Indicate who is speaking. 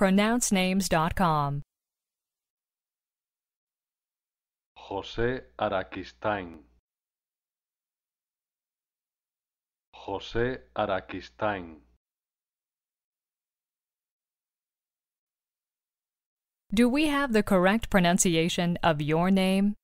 Speaker 1: pronouncenames.com.
Speaker 2: José Araquistain. José Araquistain.
Speaker 1: Do we have the correct pronunciation of your name?